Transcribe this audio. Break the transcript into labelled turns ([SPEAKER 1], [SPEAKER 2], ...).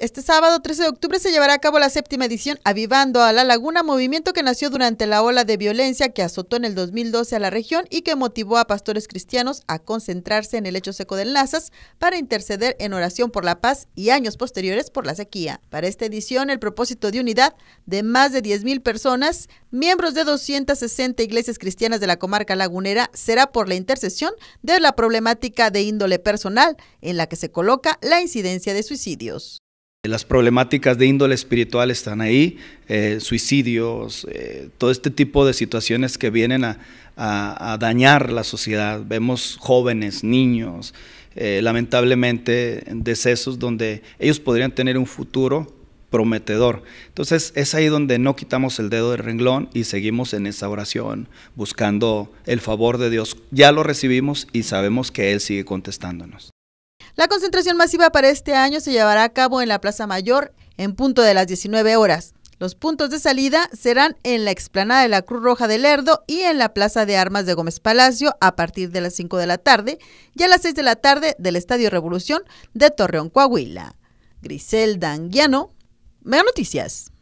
[SPEAKER 1] Este sábado 13 de octubre se llevará a cabo la séptima edición Avivando a la Laguna, movimiento que nació durante la ola de violencia que azotó en el 2012 a la región y que motivó a pastores cristianos a concentrarse en el hecho seco de Nazas para interceder en oración por la paz y años posteriores por la sequía. Para esta edición, el propósito de unidad de más de 10.000 personas, miembros de 260 iglesias cristianas de la comarca lagunera, será por la intercesión de la problemática de índole personal en la que se coloca la incidencia de suicidios.
[SPEAKER 2] Eh, las problemáticas de índole espiritual están ahí, eh, suicidios, eh, todo este tipo de situaciones que vienen a, dañar la sociedad. Vemos jóvenes, niños, lamentablemente decesos donde ellos podrían tener un futuro prometedor. Entonces es ahí donde no quitamos el dedo del renglón y seguimos en esa oración buscando el favor de Dios. Ya lo recibimos y sabemos que Él sigue contestándonos.
[SPEAKER 1] La concentración masiva para este año se llevará a cabo en la Plaza Mayor en punto de las 19 horas. Los puntos de salida serán en la explanada de la Cruz Roja de Lerdo y en la Plaza de Armas de Gómez Palacio a partir de las 5 de la tarde y a las 6 de la tarde del Estadio Revolución de Torreón, Coahuila. Grisel Danguiano, Mega Noticias.